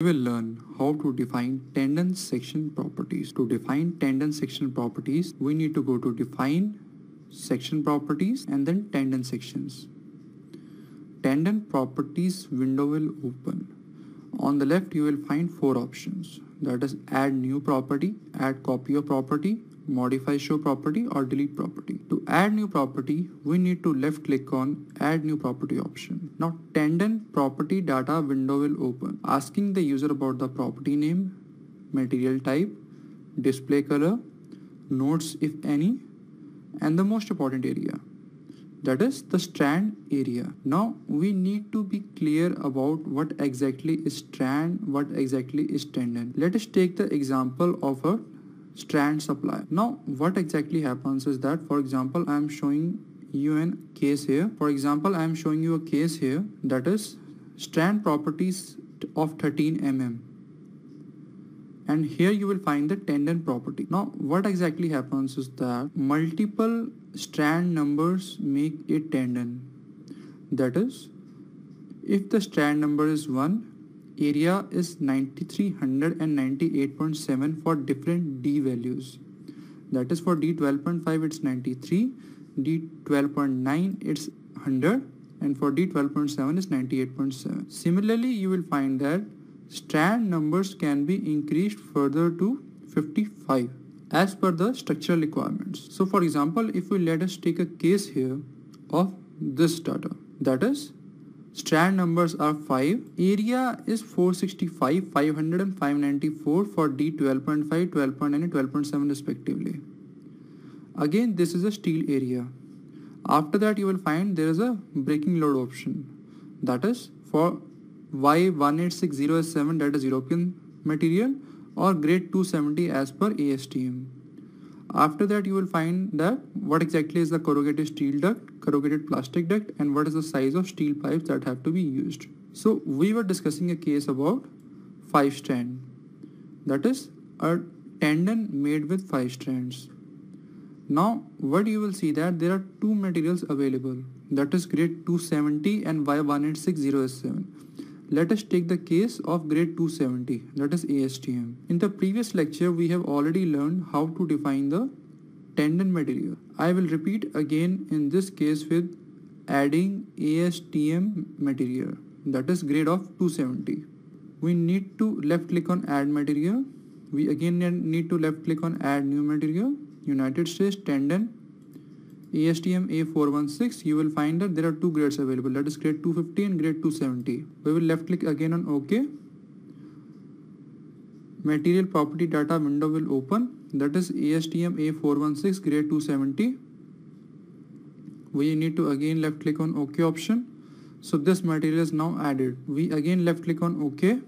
We will learn how to define tendon section properties. To define tendon section properties, we need to go to define section properties and then tendon sections. Tendon properties window will open. On the left, you will find four options. That is add new property, add copy of property, modify show property or delete property. To add new property, we need to left click on add new property option. Now tendon property data window will open asking the user about the property name, material type, display color, notes if any, and the most important area that is the strand area. Now we need to be clear about what exactly is strand, what exactly is tendon. Let us take the example of a strand supply. Now what exactly happens is that for example I am showing you an case here. For example I am showing you a case here that is strand properties of 13 mm and here you will find the tendon property. Now what exactly happens is that multiple strand numbers make a tendon that is if the strand number is 1 area is 9398.7 for different D values. That is for D 12.5 it's 93, D 12.9 it's 100 and for D 12.7 is 98.7. Similarly, you will find that strand numbers can be increased further to 55 as per the structural requirements. So for example, if we let us take a case here of this data that is Strand numbers are 5. Area is 465, 500 and 594 for D 12.5, 12.9 12.7 respectively. Again this is a steel area. After that you will find there is a breaking load option. That is for Y18607 that is European material or grade 270 as per ASTM. After that, you will find that what exactly is the corrugated steel duct, corrugated plastic duct, and what is the size of steel pipes that have to be used. So we were discussing a case about five strand. That is a tendon made with five strands. Now what you will see that there are two materials available. That is grade 270 and Y1860S7. Let us take the case of grade 270, that is ASTM. In the previous lecture, we have already learned how to define the tendon material. I will repeat again in this case with adding ASTM material, that is grade of 270. We need to left click on add material. We again need to left click on add new material, United States tendon ASTM A416 you will find that there are two grades available that is grade 250 and grade 270. We will left click again on OK. Material property data window will open that is ASTM A416 grade 270. We need to again left click on OK option. So this material is now added. We again left click on OK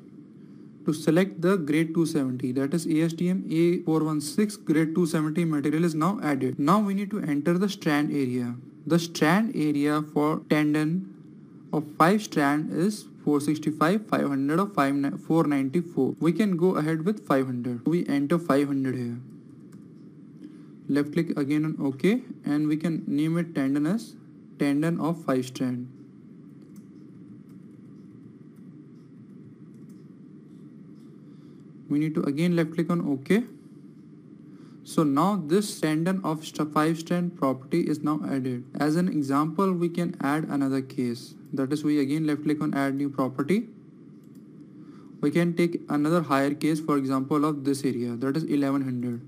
to select the grade 270 that is ASTM A416 grade 270 material is now added. Now we need to enter the strand area. The strand area for tendon of 5 strand is 465, 500 or 5, 494. We can go ahead with 500. We enter 500 here. Left click again on OK and we can name it tendon as tendon of 5 strand. we need to again left click on OK so now this tendon of 5 strand property is now added as an example we can add another case that is we again left click on add new property we can take another higher case for example of this area that is 1100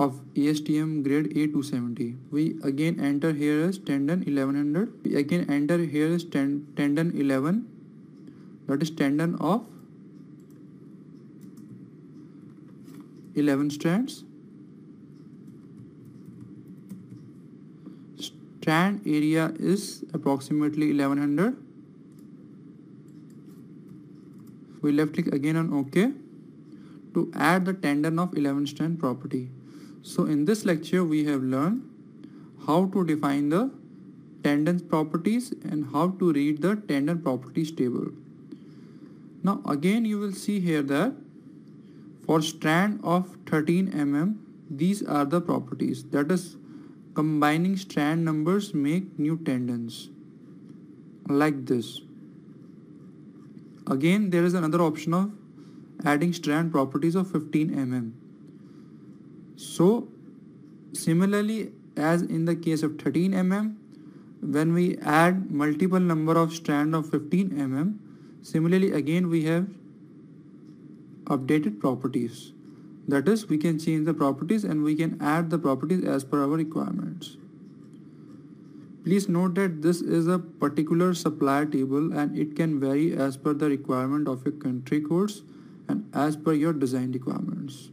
of ASTM grade A270. We again enter here as tendon 1100. We again enter here as ten, tendon 11 that is tendon of 11 strands. Strand area is approximately 1100. We left click again on OK to add the tendon of 11 strand property. So in this lecture we have learned how to define the tendon properties and how to read the tendon properties table. Now again you will see here that for strand of 13 mm, these are the properties. That is, combining strand numbers make new tendons. Like this. Again, there is another option of adding strand properties of 15 mm. So, similarly as in the case of 13 mm, when we add multiple number of strand of 15 mm, similarly again we have updated properties. That is, we can change the properties and we can add the properties as per our requirements. Please note that this is a particular supplier table and it can vary as per the requirement of your country codes and as per your design requirements.